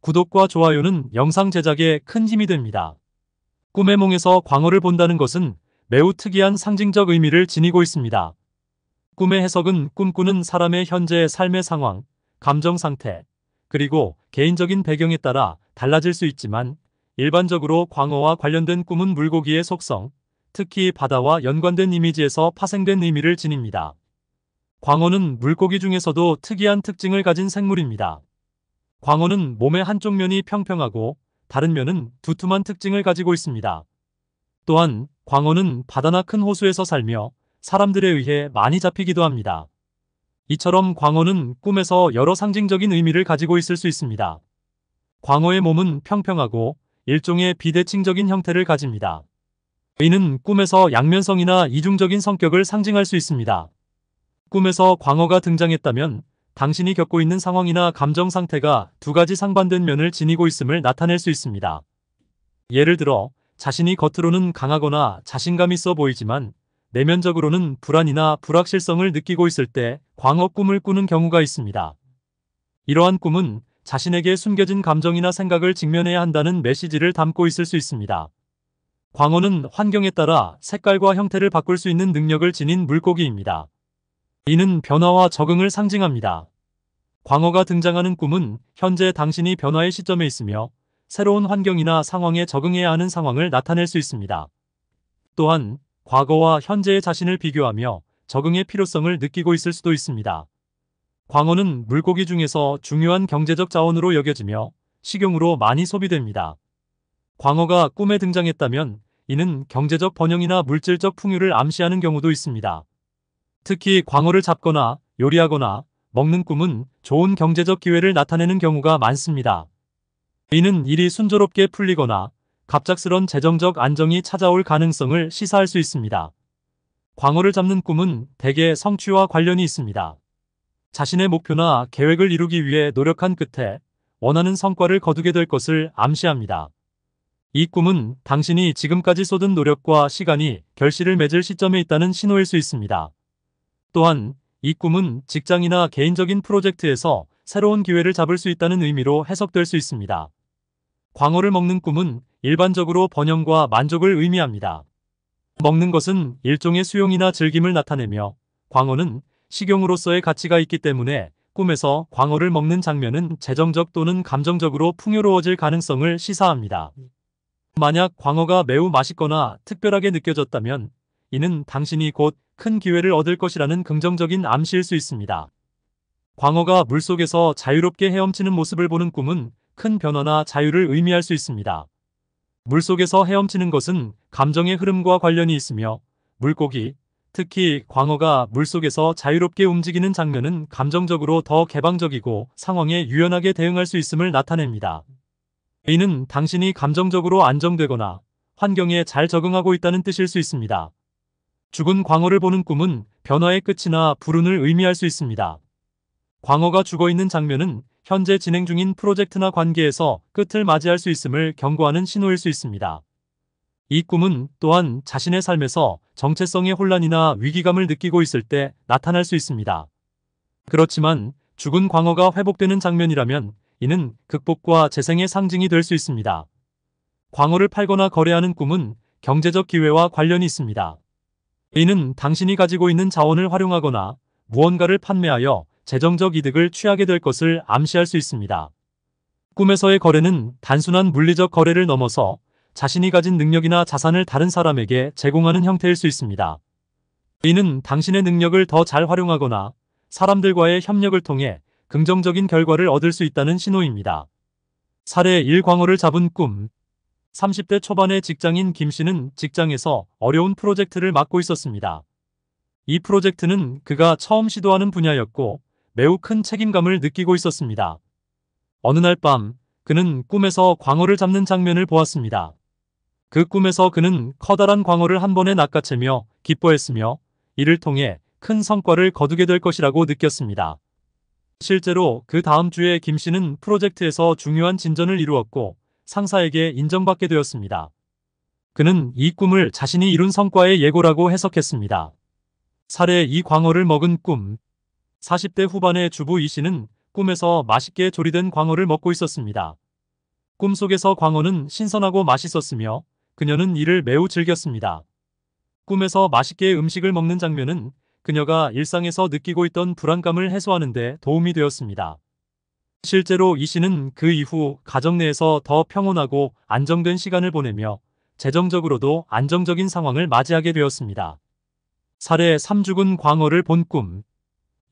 구독과 좋아요는 영상 제작에 큰 힘이 됩니다. 꿈의 몽에서 광어를 본다는 것은 매우 특이한 상징적 의미를 지니고 있습니다. 꿈의 해석은 꿈꾸는 사람의 현재의 삶의 상황, 감정 상태, 그리고 개인적인 배경에 따라 달라질 수 있지만 일반적으로 광어와 관련된 꿈은 물고기의 속성, 특히 바다와 연관된 이미지에서 파생된 의미를 지닙니다. 광어는 물고기 중에서도 특이한 특징을 가진 생물입니다. 광어는 몸의 한쪽 면이 평평하고 다른 면은 두툼한 특징을 가지고 있습니다. 또한 광어는 바다나 큰 호수에서 살며 사람들에 의해 많이 잡히기도 합니다. 이처럼 광어는 꿈에서 여러 상징적인 의미를 가지고 있을 수 있습니다. 광어의 몸은 평평하고 일종의 비대칭적인 형태를 가집니다. 이는 꿈에서 양면성이나 이중적인 성격을 상징할 수 있습니다. 꿈에서 광어가 등장했다면 당신이 겪고 있는 상황이나 감정 상태가 두 가지 상반된 면을 지니고 있음을 나타낼 수 있습니다. 예를 들어 자신이 겉으로는 강하거나 자신감 있어 보이지만 내면적으로는 불안이나 불확실성을 느끼고 있을 때 광어 꿈을 꾸는 경우가 있습니다. 이러한 꿈은 자신에게 숨겨진 감정이나 생각을 직면해야 한다는 메시지를 담고 있을 수 있습니다. 광어는 환경에 따라 색깔과 형태를 바꿀 수 있는 능력을 지닌 물고기입니다. 이는 변화와 적응을 상징합니다. 광어가 등장하는 꿈은 현재 당신이 변화의 시점에 있으며 새로운 환경이나 상황에 적응해야 하는 상황을 나타낼 수 있습니다. 또한 과거와 현재의 자신을 비교하며 적응의 필요성을 느끼고 있을 수도 있습니다. 광어는 물고기 중에서 중요한 경제적 자원으로 여겨지며 식용으로 많이 소비됩니다. 광어가 꿈에 등장했다면 이는 경제적 번영이나 물질적 풍요를 암시하는 경우도 있습니다. 특히 광어를 잡거나 요리하거나 먹는 꿈은 좋은 경제적 기회를 나타내는 경우가 많습니다. 이는 일이 순조롭게 풀리거나 갑작스런 재정적 안정이 찾아올 가능성을 시사할 수 있습니다. 광어를 잡는 꿈은 대개 성취와 관련이 있습니다. 자신의 목표나 계획을 이루기 위해 노력한 끝에 원하는 성과를 거두게 될 것을 암시합니다. 이 꿈은 당신이 지금까지 쏟은 노력과 시간이 결실을 맺을 시점에 있다는 신호일 수 있습니다. 또한 이 꿈은 직장이나 개인적인 프로젝트에서 새로운 기회를 잡을 수 있다는 의미로 해석될 수 있습니다. 광어를 먹는 꿈은 일반적으로 번영과 만족을 의미합니다. 먹는 것은 일종의 수용이나 즐김을 나타내며 광어는 식용으로서의 가치가 있기 때문에 꿈에서 광어를 먹는 장면은 재정적 또는 감정적으로 풍요로워질 가능성을 시사합니다. 만약 광어가 매우 맛있거나 특별하게 느껴졌다면 이는 당신이 곧 큰 기회를 얻을 것이라는 긍정적인 암시일 수 있습니다. 광어가 물속에서 자유롭게 헤엄치는 모습을 보는 꿈은 큰 변화나 자유를 의미할 수 있습니다. 물속에서 헤엄치는 것은 감정의 흐름과 관련이 있으며 물고기, 특히 광어가 물속에서 자유롭게 움직이는 장면은 감정적으로 더 개방적이고 상황에 유연하게 대응할 수 있음을 나타냅니다. 이는 당신이 감정적으로 안정되거나 환경에 잘 적응하고 있다는 뜻일 수 있습니다. 죽은 광어를 보는 꿈은 변화의 끝이나 불운을 의미할 수 있습니다. 광어가 죽어있는 장면은 현재 진행 중인 프로젝트나 관계에서 끝을 맞이할 수 있음을 경고하는 신호일 수 있습니다. 이 꿈은 또한 자신의 삶에서 정체성의 혼란이나 위기감을 느끼고 있을 때 나타날 수 있습니다. 그렇지만 죽은 광어가 회복되는 장면이라면 이는 극복과 재생의 상징이 될 수 있습니다. 광어를 팔거나 거래하는 꿈은 경제적 기회와 관련이 있습니다. 이는 당신이 가지고 있는 자원을 활용하거나 무언가를 판매하여 재정적 이득을 취하게 될 것을 암시할 수 있습니다. 꿈에서의 거래는 단순한 물리적 거래를 넘어서 자신이 가진 능력이나 자산을 다른 사람에게 제공하는 형태일 수 있습니다. 이는 당신의 능력을 더 잘 활용하거나 사람들과의 협력을 통해 긍정적인 결과를 얻을 수 있다는 신호입니다. 사례 1 광어를 잡은 꿈 30대 초반의 직장인 김 씨는 직장에서 어려운 프로젝트를 맡고 있었습니다. 이 프로젝트는 그가 처음 시도하는 분야였고 매우 큰 책임감을 느끼고 있었습니다. 어느 날 밤 그는 꿈에서 광어를 잡는 장면을 보았습니다. 그 꿈에서 그는 커다란 광어를 한 번에 낚아채며 기뻐했으며 이를 통해 큰 성과를 거두게 될 것이라고 느꼈습니다. 실제로 그 다음 주에 김 씨는 프로젝트에서 중요한 진전을 이루었고 상사에게 인정받게 되었습니다. 그는 이 꿈을 자신이 이룬 성과의 예고라고 해석했습니다. 사례 이 광어를 먹은 꿈 40대 후반의 주부 이 씨는 꿈에서 맛있게 조리된 광어를 먹고 있었습니다. 꿈속에서 광어는 신선하고 맛있었으며 그녀는 이를 매우 즐겼습니다. 꿈에서 맛있게 음식을 먹는 장면은 그녀가 일상에서 느끼고 있던 불안감을 해소하는 데 도움이 되었습니다. 실제로 이 씨는 그 이후 가정 내에서 더 평온하고 안정된 시간을 보내며 재정적으로도 안정적인 상황을 맞이하게 되었습니다. 사례 3죽은 광어를 본 꿈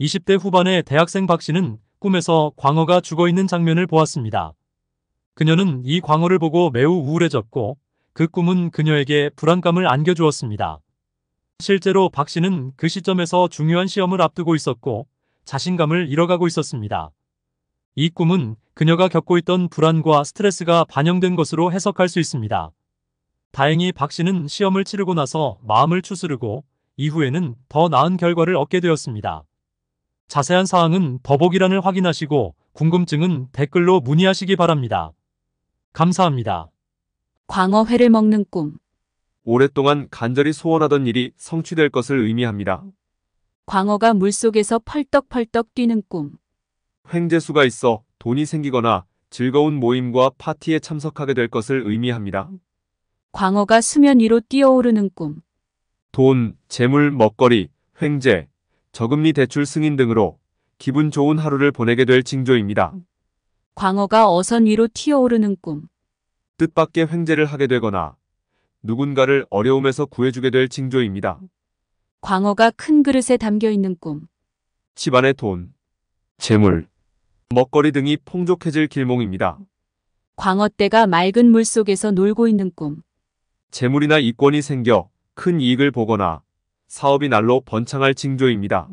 20대 후반의 대학생 박 씨는 꿈에서 광어가 죽어있는 장면을 보았습니다. 그녀는 이 광어를 보고 매우 우울해졌고 그 꿈은 그녀에게 불안감을 안겨주었습니다. 실제로 박 씨는 그 시점에서 중요한 시험을 앞두고 있었고 자신감을 잃어가고 있었습니다. 이 꿈은 그녀가 겪고 있던 불안과 스트레스가 반영된 것으로 해석할 수 있습니다. 다행히 박 씨는 시험을 치르고 나서 마음을 추스르고 이후에는 더 나은 결과를 얻게 되었습니다. 자세한 사항은 더보기란을 확인하시고 궁금증은 댓글로 문의하시기 바랍니다. 감사합니다. 광어회를 먹는 꿈 오랫동안 간절히 소원하던 일이 성취될 것을 의미합니다. 광어가 물속에서 펄떡펄떡 뛰는 꿈 횡재수가 있어 돈이 생기거나 즐거운 모임과 파티에 참석하게 될 것을 의미합니다. 광어가 수면 위로 뛰어오르는 꿈. 돈, 재물, 먹거리, 횡재, 저금리 대출 승인 등으로 기분 좋은 하루를 보내게 될 징조입니다. 광어가 어선 위로 튀어오르는 꿈. 뜻밖의 횡재를 하게 되거나 누군가를 어려움에서 구해주게 될 징조입니다. 광어가 큰 그릇에 담겨 있는 꿈. 집안의 돈, 재물, 먹거리 등이 풍족해질 길몽입니다. 광어떼가 맑은 물속에서 놀고 있는 꿈. 재물이나 이권이 생겨 큰 이익을 보거나 사업이 날로 번창할 징조입니다.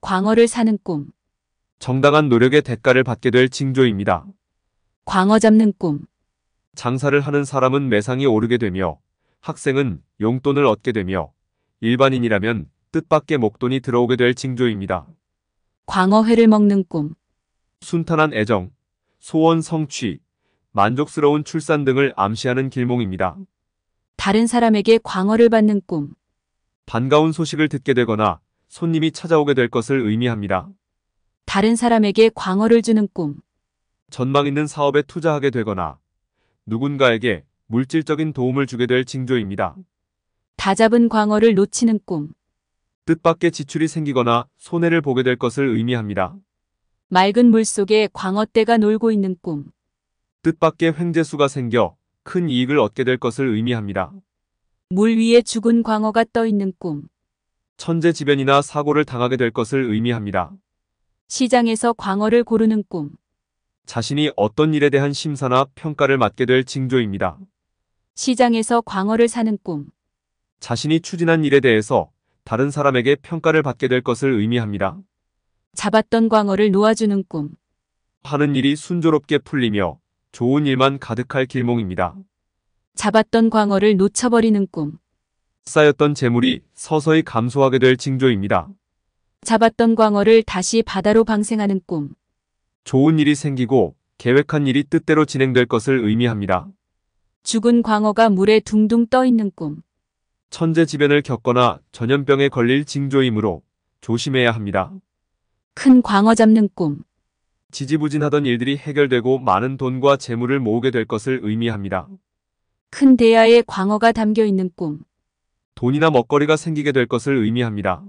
광어를 사는 꿈. 정당한 노력의 대가를 받게 될 징조입니다. 광어 잡는 꿈. 장사를 하는 사람은 매상이 오르게 되며 학생은 용돈을 얻게 되며 일반인이라면 뜻밖의 목돈이 들어오게 될 징조입니다. 광어회를 먹는 꿈. 순탄한 애정, 소원 성취, 만족스러운 출산 등을 암시하는 길몽입니다. 다른 사람에게 광어를 받는 꿈. 반가운 소식을 듣게 되거나 손님이 찾아오게 될 것을 의미합니다. 다른 사람에게 광어를 주는 꿈. 전망 있는 사업에 투자하게 되거나 누군가에게 물질적인 도움을 주게 될 징조입니다. 다 잡은 광어를 놓치는 꿈. 뜻밖의 지출이 생기거나 손해를 보게 될 것을 의미합니다. 맑은 물속에 광어떼가 놀고 있는 꿈. 뜻밖의 횡재수가 생겨 큰 이익을 얻게 될 것을 의미합니다. 물 위에 죽은 광어가 떠 있는 꿈. 천재지변이나 사고를 당하게 될 것을 의미합니다. 시장에서 광어를 고르는 꿈. 자신이 어떤 일에 대한 심사나 평가를 맡게 될 징조입니다. 시장에서 광어를 사는 꿈. 자신이 추진한 일에 대해서 다른 사람에게 평가를 받게 될 것을 의미합니다. 잡았던 광어를 놓아주는 꿈. 하는 일이 순조롭게 풀리며 좋은 일만 가득할 길몽입니다. 잡았던 광어를 놓쳐버리는 꿈. 쌓였던 재물이 서서히 감소하게 될 징조입니다. 잡았던 광어를 다시 바다로 방생하는 꿈. 좋은 일이 생기고 계획한 일이 뜻대로 진행될 것을 의미합니다. 죽은 광어가 물에 둥둥 떠 있는 꿈. 천재지변을 겪거나 전염병에 걸릴 징조이므로 조심해야 합니다. 큰 광어 잡는 꿈. 지지부진하던 일들이 해결되고 많은 돈과 재물을 모으게 될 것을 의미합니다. 큰 대야에 광어가 담겨 있는 꿈. 돈이나 먹거리가 생기게 될 것을 의미합니다.